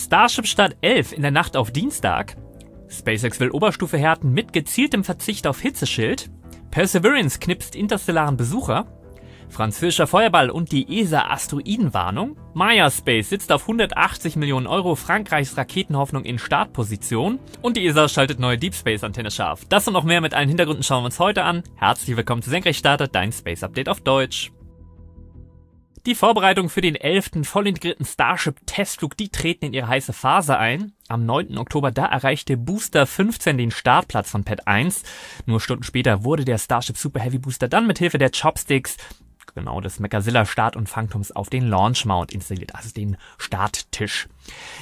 Starship Start 11 in der Nacht auf Dienstag. SpaceX will Oberstufe härten mit gezieltem Verzicht auf Hitzeschild. Perseverance knipst interstellaren Besucher. Französischer Feuerball und die ESA Asteroidenwarnung. Maya Space sitzt auf 180 Millionen Euro, Frankreichs Raketenhoffnung in Startposition und die ESA schaltet neue Deep Space Antenne scharf. Das und noch mehr mit allen Hintergründen schauen wir uns heute an. Herzlich willkommen zu Senkrechtstarter, dein Space Update auf Deutsch. Die Vorbereitungen für den 11. vollintegrierten Starship-Testflug, die treten in ihre heiße Phase ein. Am 9. Oktober, da erreichte Booster 15 den Startplatz von Pad 1. Nur Stunden später wurde der Starship Super Heavy Booster dann mit Hilfe der Chopsticks, genau des Mechazilla Start- und Phantoms, auf den Launch Mount installiert, also den Starttisch.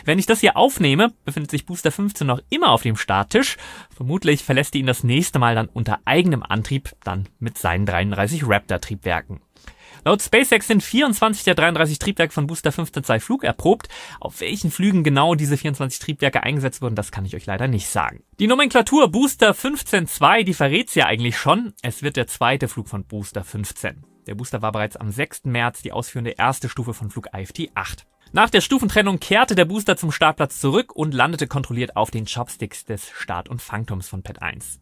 Wenn ich das hier aufnehme, befindet sich Booster 15 noch immer auf dem Starttisch. Vermutlich verlässt ihn das nächste Mal dann unter eigenem Antrieb, dann mit seinen 33 Raptor-Triebwerken. Laut SpaceX sind 24 der 33 Triebwerke von Booster 15 15.2 Flug erprobt. Auf welchen Flügen genau diese 24 Triebwerke eingesetzt wurden, das kann ich euch leider nicht sagen. Die Nomenklatur Booster 15-2, die verrät's ja eigentlich schon. Es wird der zweite Flug von Booster 15. Der Booster war bereits am 6. März die ausführende erste Stufe von Flug IFT 8. Nach der Stufentrennung kehrte der Booster zum Startplatz zurück und landete kontrolliert auf den Chopsticks des Start- und Fangturms von Pad 1.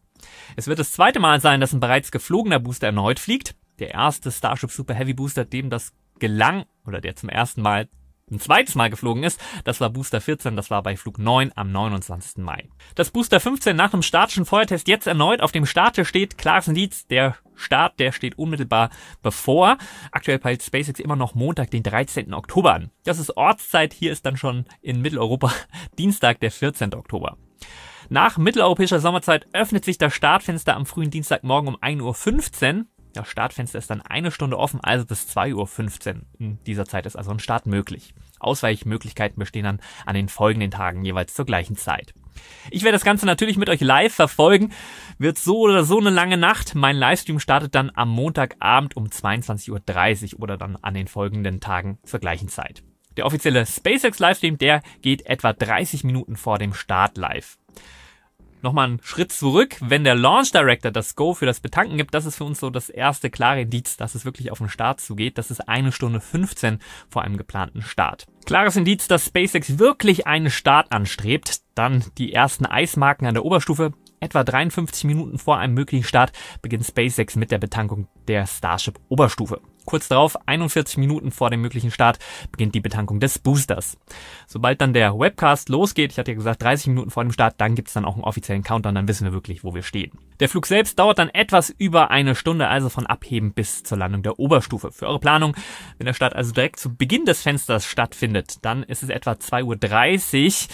Es wird das zweite Mal sein, dass ein bereits geflogener Booster erneut fliegt der erste Starship Super Heavy Booster, dem das gelang oder der zum ersten Mal ein zweites Mal geflogen ist. Das war Booster 14, das war bei Flug 9 am 29. Mai. Das Booster 15 nach dem statischen Feuertest jetzt erneut auf dem Starte steht. Clarkson Leeds, der Start, der steht unmittelbar bevor. Aktuell peilt SpaceX immer noch Montag, den 13. Oktober an. Das ist Ortszeit, hier ist dann schon in Mitteleuropa Dienstag, der 14. Oktober. Nach mitteleuropäischer Sommerzeit öffnet sich das Startfenster am frühen Dienstagmorgen um 1.15 Uhr. Das Startfenster ist dann eine Stunde offen, also bis 2.15 Uhr. In dieser Zeit ist also ein Start möglich. Ausweichmöglichkeiten bestehen dann an den folgenden Tagen jeweils zur gleichen Zeit. Ich werde das Ganze natürlich mit euch live verfolgen. Wird so oder so eine lange Nacht. Mein Livestream startet dann am Montagabend um 22.30 Uhr oder dann an den folgenden Tagen zur gleichen Zeit. Der offizielle SpaceX Livestream, der geht etwa 30 Minuten vor dem Start live nochmal einen Schritt zurück, wenn der Launch Director das Go für das Betanken gibt, das ist für uns so das erste klare Indiz, dass es wirklich auf den Start zugeht. Das ist eine Stunde 15 vor einem geplanten Start. Klares Indiz, dass SpaceX wirklich einen Start anstrebt. Dann die ersten Eismarken an der Oberstufe. Etwa 53 Minuten vor einem möglichen Start beginnt SpaceX mit der Betankung der Starship Oberstufe. Kurz darauf, 41 Minuten vor dem möglichen Start, beginnt die Betankung des Boosters. Sobald dann der Webcast losgeht, ich hatte ja gesagt 30 Minuten vor dem Start, dann gibt's dann auch einen offiziellen Countdown, dann wissen wir wirklich, wo wir stehen. Der Flug selbst dauert dann etwas über eine Stunde, also von Abheben bis zur Landung der Oberstufe. Für eure Planung, wenn der Start also direkt zu Beginn des Fensters stattfindet, dann ist es etwa 2.30 Uhr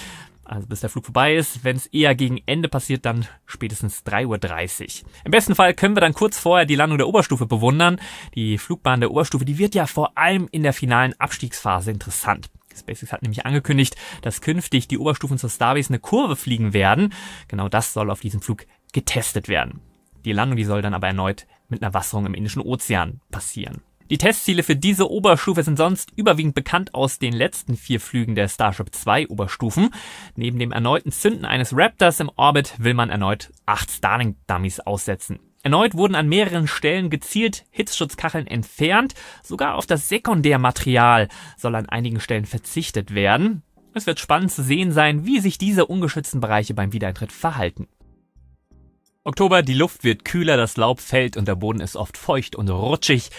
also bis der Flug vorbei ist. Wenn es eher gegen Ende passiert, dann spätestens 3.30 Uhr. Im besten Fall können wir dann kurz vorher die Landung der Oberstufe bewundern. Die Flugbahn der Oberstufe, die wird ja vor allem in der finalen Abstiegsphase interessant. SpaceX hat nämlich angekündigt, dass künftig die Oberstufen zur Starbase eine Kurve fliegen werden. Genau das soll auf diesem Flug getestet werden. Die Landung, die soll dann aber erneut mit einer Wasserung im Indischen Ozean passieren. Die Testziele für diese Oberstufe sind sonst überwiegend bekannt aus den letzten vier Flügen der Starship 2 Oberstufen. Neben dem erneuten Zünden eines Raptors im Orbit will man erneut acht Starlink-Dummies aussetzen. Erneut wurden an mehreren Stellen gezielt Hitzschutzkacheln entfernt, sogar auf das Sekundärmaterial soll an einigen Stellen verzichtet werden. Es wird spannend zu sehen sein, wie sich diese ungeschützten Bereiche beim Wiedereintritt verhalten. Oktober, die Luft wird kühler, das Laub fällt und der Boden ist oft feucht und rutschig.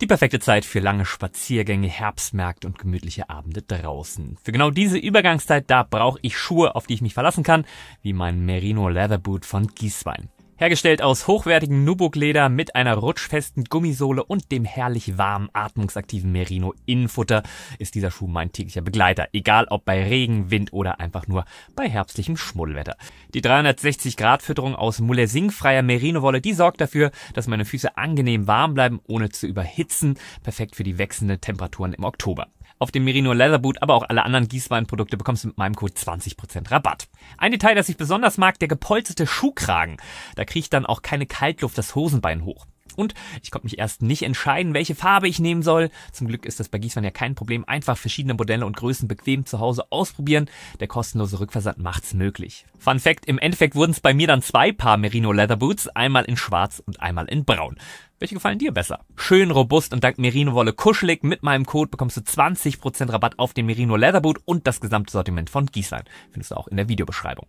Die perfekte Zeit für lange Spaziergänge, Herbstmärkte und gemütliche Abende draußen. Für genau diese Übergangszeit, da brauche ich Schuhe, auf die ich mich verlassen kann, wie mein Merino Leather Boot von Gieswein. Hergestellt aus hochwertigem Nubuck-Leder mit einer rutschfesten Gummisohle und dem herrlich warmen, atmungsaktiven Merino-Innenfutter ist dieser Schuh mein täglicher Begleiter, egal ob bei Regen, Wind oder einfach nur bei herbstlichem Schmuddelwetter. Die 360-Grad-Fütterung aus Mulesing-freier Merino-Wolle, die sorgt dafür, dass meine Füße angenehm warm bleiben, ohne zu überhitzen, perfekt für die wechselnden Temperaturen im Oktober. Auf dem Merino Leatherboot, aber auch alle anderen gießwein bekommst du mit meinem Code 20% Rabatt. Ein Detail, das ich besonders mag, der gepolsterte Schuhkragen. Da kriegt dann auch keine Kaltluft das Hosenbein hoch. Und ich konnte mich erst nicht entscheiden, welche Farbe ich nehmen soll. Zum Glück ist das bei Gießwein ja kein Problem. Einfach verschiedene Modelle und Größen bequem zu Hause ausprobieren. Der kostenlose Rückversand macht's möglich. Fun Fact, im Endeffekt wurden es bei mir dann zwei Paar Merino Leather Boots. Einmal in schwarz und einmal in braun. Welche gefallen dir besser? Schön robust und dank Merino-Wolle kuschelig. Mit meinem Code bekommst du 20% Rabatt auf den Merino Leather Boot und das gesamte Sortiment von Gießlein. Findest du auch in der Videobeschreibung.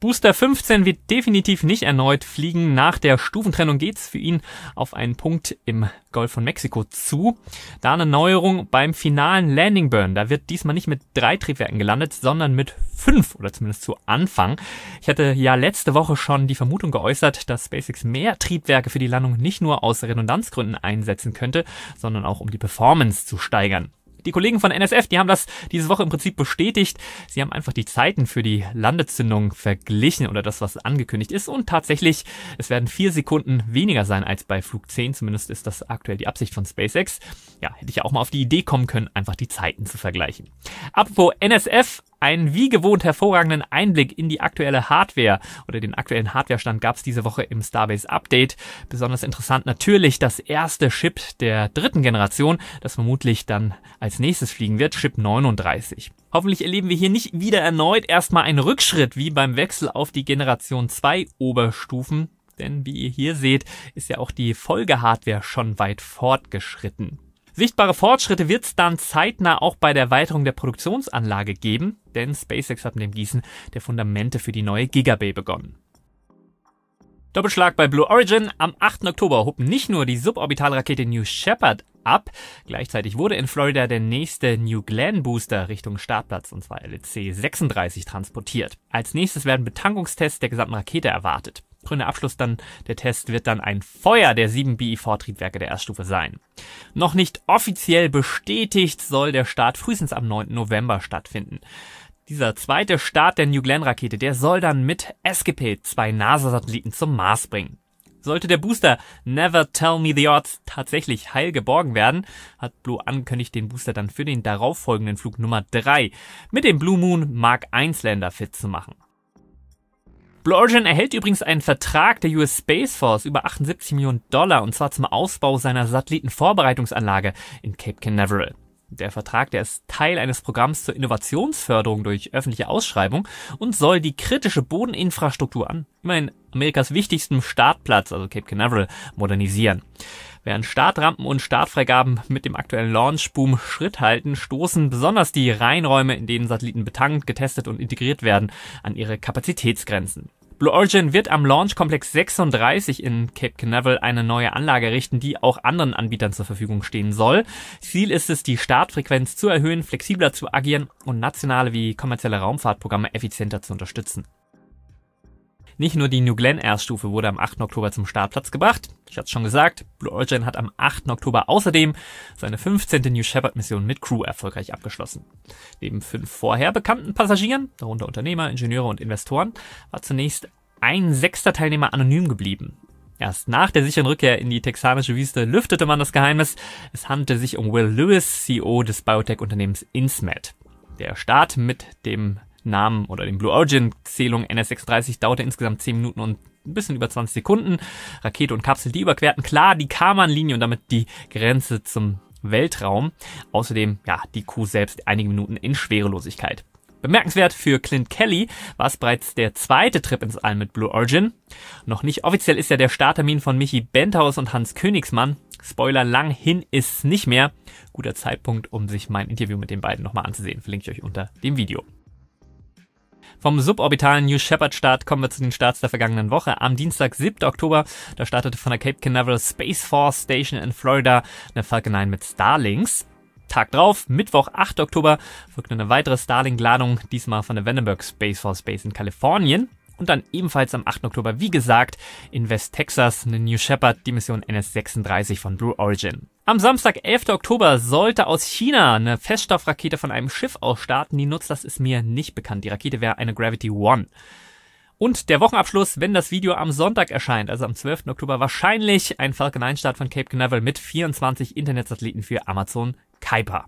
Booster 15 wird definitiv nicht erneut fliegen. Nach der Stufentrennung geht's für ihn auf einen Punkt im Golf von Mexiko zu. Da eine Neuerung beim finalen Landing Burn. Da wird diesmal nicht mit drei Triebwerken gelandet, sondern mit fünf oder zumindest zu Anfang. Ich hatte ja letzte Woche schon die Vermutung geäußert, dass SpaceX mehr Triebwerke für die Landung nicht nur aus Redundanzgründen einsetzen könnte, sondern auch um die Performance zu steigern die Kollegen von NSF, die haben das diese Woche im Prinzip bestätigt. Sie haben einfach die Zeiten für die Landezündung verglichen oder das, was angekündigt ist. Und tatsächlich, es werden vier Sekunden weniger sein als bei Flug 10. Zumindest ist das aktuell die Absicht von SpaceX. Ja, hätte ich ja auch mal auf die Idee kommen können, einfach die Zeiten zu vergleichen. Apropos NSF, einen wie gewohnt hervorragenden Einblick in die aktuelle Hardware oder den aktuellen Hardwarestand gab es diese Woche im Starbase Update. Besonders interessant natürlich das erste Chip der dritten Generation, das vermutlich dann als nächstes fliegen wird, Chip 39. Hoffentlich erleben wir hier nicht wieder erneut erstmal einen Rückschritt wie beim Wechsel auf die Generation 2 Oberstufen, denn wie ihr hier seht, ist ja auch die Folgehardware schon weit fortgeschritten. Sichtbare Fortschritte wird es dann zeitnah auch bei der Erweiterung der Produktionsanlage geben, denn SpaceX hat mit dem Gießen der Fundamente für die neue Gigabay begonnen. Doppelschlag bei Blue Origin. Am 8. Oktober hob nicht nur die Suborbitalrakete New Shepard ab, gleichzeitig wurde in Florida der nächste New Glenn Booster Richtung Startplatz, und zwar LC 36, transportiert. Als nächstes werden Betankungstests der gesamten Rakete erwartet grüne Abschluss dann, der Test wird dann ein Feuer der sieben BIV-Triebwerke der Erststufe sein. Noch nicht offiziell bestätigt soll der Start frühestens am 9. November stattfinden. Dieser zweite Start der New Glenn-Rakete, der soll dann mit Escapade zwei NASA-Satelliten zum Mars bringen. Sollte der Booster Never Tell Me the Odds tatsächlich heil geborgen werden, hat Blue angekündigt, den Booster dann für den darauffolgenden Flug Nummer 3 mit dem Blue Moon Mark 1 Lander fit zu machen. Blue Origin erhält übrigens einen Vertrag der US Space Force über 78 Millionen Dollar und zwar zum Ausbau seiner Satellitenvorbereitungsanlage in Cape Canaveral. Der Vertrag, der ist Teil eines Programms zur Innovationsförderung durch öffentliche Ausschreibung und soll die kritische Bodeninfrastruktur an immerhin Amerikas wichtigstem Startplatz, also Cape Canaveral, modernisieren. Während Startrampen und Startfreigaben mit dem aktuellen Launchboom Schritt halten, stoßen besonders die Reinräume, in denen Satelliten betankt, getestet und integriert werden, an ihre Kapazitätsgrenzen. Blue Origin wird am Launch Komplex 36 in Cape Canaveral eine neue Anlage richten, die auch anderen Anbietern zur Verfügung stehen soll. Ziel ist es, die Startfrequenz zu erhöhen, flexibler zu agieren und nationale wie kommerzielle Raumfahrtprogramme effizienter zu unterstützen. Nicht nur die New Glenn R-Stufe wurde am 8. Oktober zum Startplatz gebracht. Ich hatte es schon gesagt, Blue Origin hat am 8. Oktober außerdem seine 15. New Shepard Mission mit Crew erfolgreich abgeschlossen. Neben fünf vorher bekannten Passagieren, darunter Unternehmer, Ingenieure und Investoren, war zunächst ein sechster Teilnehmer anonym geblieben. Erst nach der sicheren Rückkehr in die texanische Wüste lüftete man das Geheimnis. Es handelte sich um Will Lewis, CEO des Biotech-Unternehmens Insmed. Der Start mit dem Namen oder den Blue Origin Zählung NS-36 dauerte insgesamt 10 Minuten und ein bisschen über 20 Sekunden. Rakete und Kapsel, die überquerten klar die Karman-Linie und damit die Grenze zum Weltraum. Außerdem, ja, die Kuh selbst einige Minuten in Schwerelosigkeit. Bemerkenswert für Clint Kelly war es bereits der zweite Trip ins All mit Blue Origin. Noch nicht offiziell ist ja der Starttermin von Michi Benthaus und Hans Königsmann. Spoiler, lang hin ist's nicht mehr. Guter Zeitpunkt, um sich mein Interview mit den beiden nochmal anzusehen. Verlinke ich euch unter dem Video. Vom suborbitalen New Shepard Start kommen wir zu den Starts der vergangenen Woche. Am Dienstag, 7. Oktober, da startete von der Cape Canaveral Space Force Station in Florida eine Falcon 9 mit Starlinks. Tag drauf, Mittwoch, 8. Oktober, folgte eine weitere Starlink-Ladung, diesmal von der Vandenberg Space Force Base in Kalifornien. Und dann ebenfalls am 8. Oktober, wie gesagt, in West Texas eine New Shepard, die Mission NS-36 von Blue Origin. Am Samstag, 11. Oktober, sollte aus China eine Feststoffrakete von einem Schiff aus starten. Die Nutzlast ist mir nicht bekannt. Die Rakete wäre eine Gravity One. Und der Wochenabschluss, wenn das Video am Sonntag erscheint, also am 12. Oktober, wahrscheinlich ein Falcon 9 Start von Cape Canaveral mit 24 Internetsatelliten für Amazon Kuiper.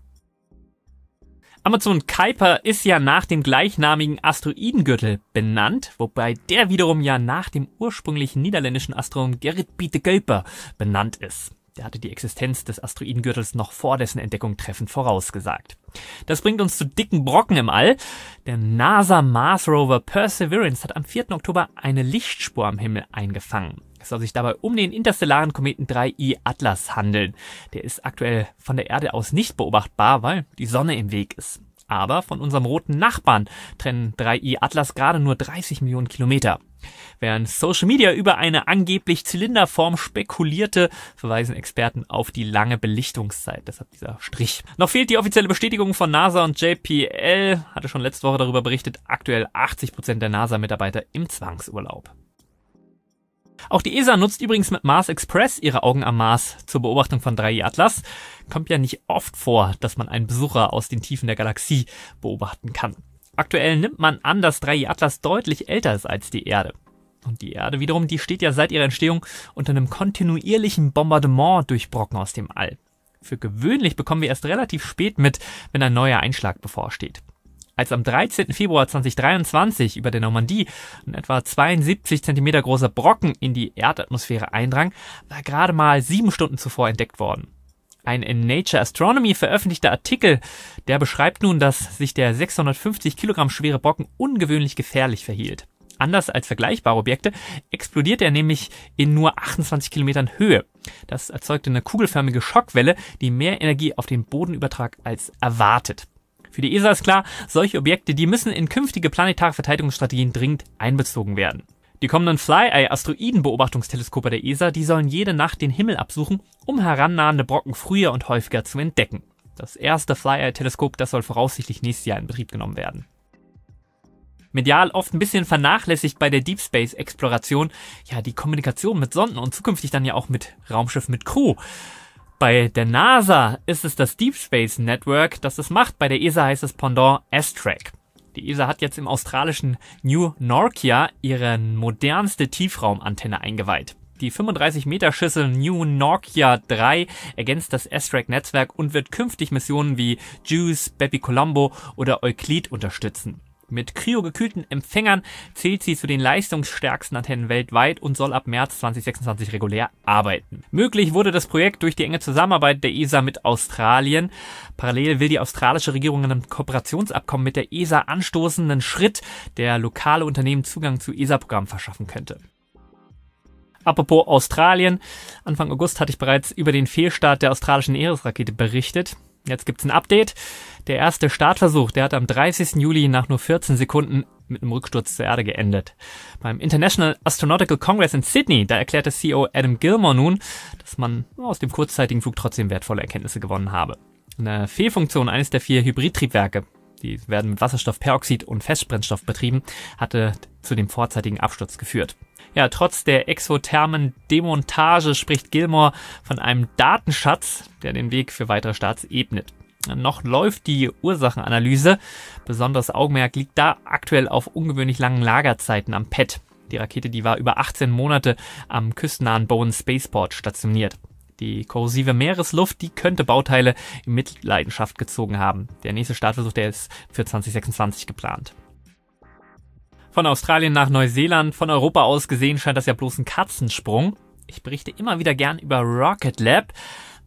Amazon Kuiper ist ja nach dem gleichnamigen Asteroidengürtel benannt, wobei der wiederum ja nach dem ursprünglichen niederländischen Astronomen Gerrit Biete Kuiper benannt ist. Der hatte die Existenz des Asteroidengürtels noch vor dessen Entdeckung treffend vorausgesagt. Das bringt uns zu dicken Brocken im All. Der NASA Mars Rover Perseverance hat am 4. Oktober eine Lichtspur am Himmel eingefangen. Es soll sich dabei um den interstellaren Kometen 3i Atlas handeln. Der ist aktuell von der Erde aus nicht beobachtbar, weil die Sonne im Weg ist aber von unserem roten Nachbarn trennen 3i Atlas gerade nur 30 Millionen Kilometer. Während Social Media über eine angeblich Zylinderform spekulierte, verweisen Experten auf die lange Belichtungszeit, deshalb dieser Strich. Noch fehlt die offizielle Bestätigung von NASA und JPL, hatte schon letzte Woche darüber berichtet, aktuell 80% Prozent der NASA-Mitarbeiter im Zwangsurlaub. Auch die ESA nutzt übrigens mit Mars Express ihre Augen am Mars zur Beobachtung von 3 Atlas. Kommt ja nicht oft vor, dass man einen Besucher aus den Tiefen der Galaxie beobachten kann. Aktuell nimmt man an, dass 3 Atlas deutlich älter ist als die Erde. Und die Erde wiederum, die steht ja seit ihrer Entstehung unter einem kontinuierlichen Bombardement durch Brocken aus dem All. Für gewöhnlich bekommen wir erst relativ spät mit, wenn ein neuer Einschlag bevorsteht als am 13. Februar 2023 über der Normandie ein etwa 72 Zentimeter großer Brocken in die Erdatmosphäre eindrang, war gerade mal sieben Stunden zuvor entdeckt worden. Ein in Nature Astronomy veröffentlichter Artikel, der beschreibt nun, dass sich der 650 Kilogramm schwere Brocken ungewöhnlich gefährlich verhielt. Anders als vergleichbare Objekte explodierte er nämlich in nur 28 Kilometern Höhe. Das erzeugte eine kugelförmige Schockwelle, die mehr Energie auf den Boden übertrag als erwartet. Für die ESA ist klar, solche Objekte, die müssen in künftige planetare Verteidigungsstrategien dringend einbezogen werden. Die kommenden Fly-Eye-Asteroidenbeobachtungsteleskope der ESA, die sollen jede Nacht den Himmel absuchen, um herannahende Brocken früher und häufiger zu entdecken. Das erste Fly-Eye-Teleskop, das soll voraussichtlich nächstes Jahr in Betrieb genommen werden. Medial oft ein bisschen vernachlässigt bei der Deep Space Exploration, ja, die Kommunikation mit Sonden und zukünftig dann ja auch mit Raumschiff mit Crew. Bei der NASA ist es das Deep Space Network, das es macht. Bei der ESA heißt es Pendant S-Track. Die ESA hat jetzt im australischen New Norcia ihre modernste Tiefraumantenne eingeweiht. Die 35 Meter Schüssel New Nokia 3 ergänzt das S-Track-Netzwerk und wird künftig Missionen wie JUICE, Bepi Colombo oder Euclid unterstützen. Mit kryogekühlten Empfängern zählt sie zu den leistungsstärksten Antennen weltweit und soll ab März 2026 regulär arbeiten. Möglich wurde das Projekt durch die enge Zusammenarbeit der ESA mit Australien. Parallel will die australische Regierung ein Kooperationsabkommen mit der ESA anstoßenden Schritt, der lokale Unternehmen Zugang zu ESA-Programmen verschaffen könnte. Apropos Australien. Anfang August hatte ich bereits über den Fehlstart der australischen eris berichtet. Jetzt gibt's ein Update. Der erste Startversuch, der hat am 30. Juli nach nur 14 Sekunden mit einem Rücksturz zur Erde geendet. Beim International Astronautical Congress in Sydney, da erklärte CEO Adam Gilmore nun, dass man aus dem kurzzeitigen Flug trotzdem wertvolle Erkenntnisse gewonnen habe. Eine Fehlfunktion eines der vier Hybridtriebwerke, die werden mit Wasserstoffperoxid und Festbrennstoff betrieben, hatte zu dem vorzeitigen Absturz geführt. Ja, trotz der exothermen Demontage spricht Gilmore von einem Datenschatz, der den Weg für weitere Starts ebnet. Noch läuft die Ursachenanalyse. Besonderes Augenmerk liegt da aktuell auf ungewöhnlich langen Lagerzeiten am PET. Die Rakete, die war über 18 Monate am küstennahen Bowen Spaceport stationiert. Die korrosive Meeresluft, die könnte Bauteile in Mitleidenschaft gezogen haben. Der nächste Startversuch, der ist für 2026 geplant. Von Australien nach Neuseeland, von Europa aus gesehen scheint das ja bloß ein Katzensprung. Ich berichte immer wieder gern über Rocket Lab.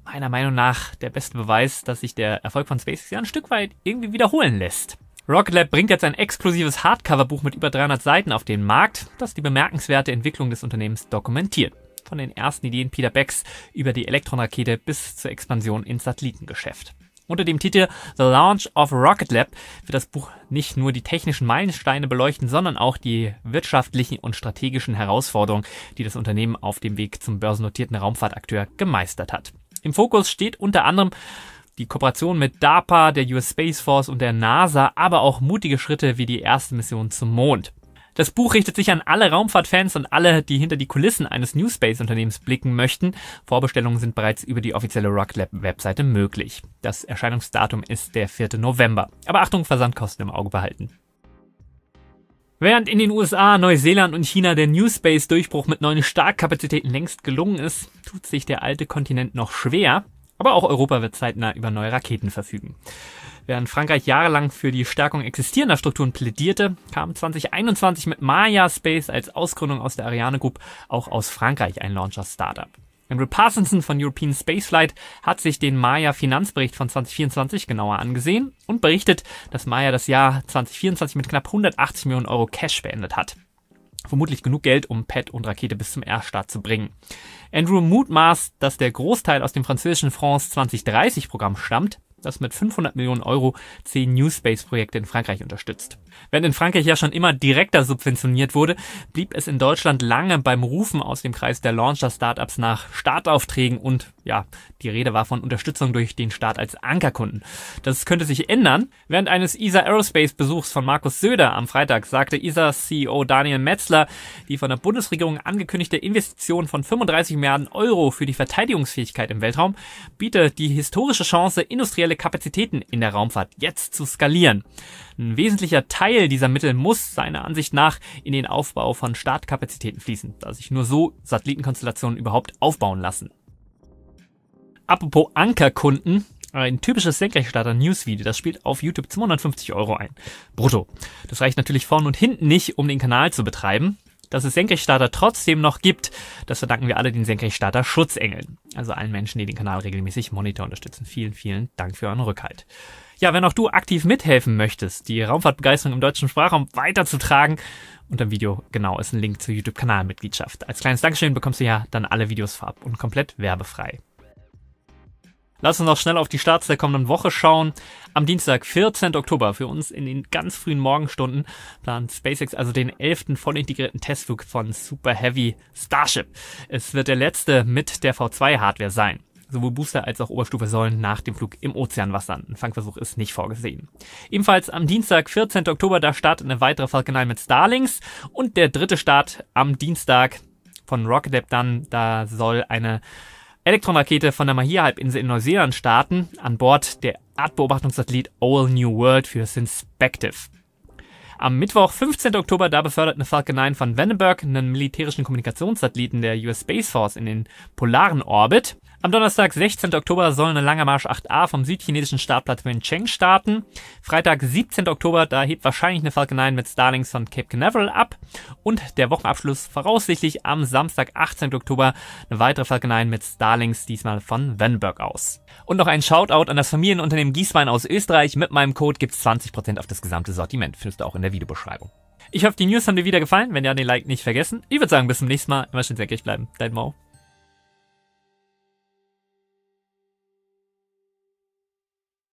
Meiner Meinung nach der beste Beweis, dass sich der Erfolg von SpaceX ja ein Stück weit irgendwie wiederholen lässt. Rocket Lab bringt jetzt ein exklusives Hardcover-Buch mit über 300 Seiten auf den Markt, das die bemerkenswerte Entwicklung des Unternehmens dokumentiert. Von den ersten Ideen Peter Becks über die Elektronrakete bis zur Expansion ins Satellitengeschäft. Unter dem Titel The Launch of Rocket Lab wird das Buch nicht nur die technischen Meilensteine beleuchten, sondern auch die wirtschaftlichen und strategischen Herausforderungen, die das Unternehmen auf dem Weg zum börsennotierten Raumfahrtakteur gemeistert hat. Im Fokus steht unter anderem die Kooperation mit DARPA, der US Space Force und der NASA, aber auch mutige Schritte wie die erste Mission zum Mond. Das Buch richtet sich an alle Raumfahrtfans und alle, die hinter die Kulissen eines New Space Unternehmens blicken möchten. Vorbestellungen sind bereits über die offizielle Lab Webseite möglich. Das Erscheinungsdatum ist der 4. November. Aber Achtung, Versandkosten im Auge behalten. Während in den USA, Neuseeland und China der New Space Durchbruch mit neuen Starkkapazitäten längst gelungen ist, tut sich der alte Kontinent noch schwer. Aber auch Europa wird zeitnah über neue Raketen verfügen. Während Frankreich jahrelang für die Stärkung existierender Strukturen plädierte, kam 2021 mit Maya Space als Ausgründung aus der Ariane Group auch aus Frankreich ein Launcher-Startup. Andrew Parsonson von European Spaceflight hat sich den Maya-Finanzbericht von 2024 genauer angesehen und berichtet, dass Maya das Jahr 2024 mit knapp 180 Millionen Euro Cash beendet hat. Vermutlich genug Geld, um Pad und Rakete bis zum Erststart zu bringen. Andrew mutmaßt, dass der Großteil aus dem französischen France 2030 Programm stammt, das mit 500 Millionen Euro zehn New Space Projekte in Frankreich unterstützt. Wenn in Frankreich ja schon immer direkter subventioniert wurde, blieb es in Deutschland lange beim Rufen aus dem Kreis der Launcher-Startups nach Startaufträgen und ja, die Rede war von Unterstützung durch den Staat als Ankerkunden. Das könnte sich ändern. Während eines ESA Aerospace Besuchs von Markus Söder am Freitag sagte ESA CEO Daniel Metzler, die von der Bundesregierung angekündigte Investition von 35 Milliarden Euro für die Verteidigungsfähigkeit im Weltraum biete die historische Chance, industrielle Kapazitäten in der Raumfahrt jetzt zu skalieren. Ein wesentlicher Teil dieser Mittel muss seiner Ansicht nach in den Aufbau von Startkapazitäten fließen, da sich nur so Satellitenkonstellationen überhaupt aufbauen lassen. Apropos Ankerkunden, ein typisches Senkrechtstarter Newsvideo, das spielt auf YouTube 250 Euro ein. Brutto. Das reicht natürlich vorn und hinten nicht, um den Kanal zu betreiben dass es Senkrechtstarter trotzdem noch gibt. Das verdanken wir alle den Senkrechtstarter Schutzengeln. Also allen Menschen, die den Kanal regelmäßig Monitor unterstützen. Vielen, vielen Dank für euren Rückhalt. Ja, wenn auch du aktiv mithelfen möchtest, die Raumfahrtbegeisterung im deutschen Sprachraum weiterzutragen, unter dem Video genau ist ein Link zur YouTube-Kanalmitgliedschaft. Als kleines Dankeschön bekommst du ja dann alle Videos vorab und komplett werbefrei. Lass uns noch schnell auf die Starts der kommenden Woche schauen. Am Dienstag, 14. Oktober, für uns in den ganz frühen Morgenstunden, plant SpaceX also den 11. voll integrierten Testflug von Super Heavy Starship. Es wird der letzte mit der V2-Hardware sein. Sowohl Booster als auch Oberstufe sollen nach dem Flug im Ozean wassern. Ein Fangversuch ist nicht vorgesehen. Ebenfalls am Dienstag, 14. Oktober, da startet eine weitere Falcon 9 mit Starlings und der dritte Start am Dienstag von Rocket Lab dann, da soll eine Elektronrakete von der Mahia-Halbinsel in Neuseeland starten, an Bord der Artbeobachtungssatellit All New World für Synspective. Am Mittwoch, 15. Oktober, da befördert eine Falcon 9 von Vandenberg, einen militärischen Kommunikationssatelliten der US Space Force, in den polaren Orbit. Am Donnerstag, 16. Oktober, soll eine lange Marsch 8a vom südchinesischen Startplatz Wencheng starten. Freitag, 17. Oktober, da hebt wahrscheinlich eine Falcon 9 mit Starlings von Cape Canaveral ab. Und der Wochenabschluss voraussichtlich am Samstag, 18. Oktober, eine weitere Falcon 9 mit Starlings, diesmal von Vandenberg aus. Und noch ein Shoutout an das Familienunternehmen Gießwein aus Österreich. Mit meinem Code gibt's 20% auf das gesamte Sortiment. Findest du auch in der Videobeschreibung. Ich hoffe, die News haben dir wieder gefallen. Wenn ja, den Like nicht vergessen. Ich würde sagen, bis zum nächsten Mal. Immer schön sehr bleiben. Dein Mau.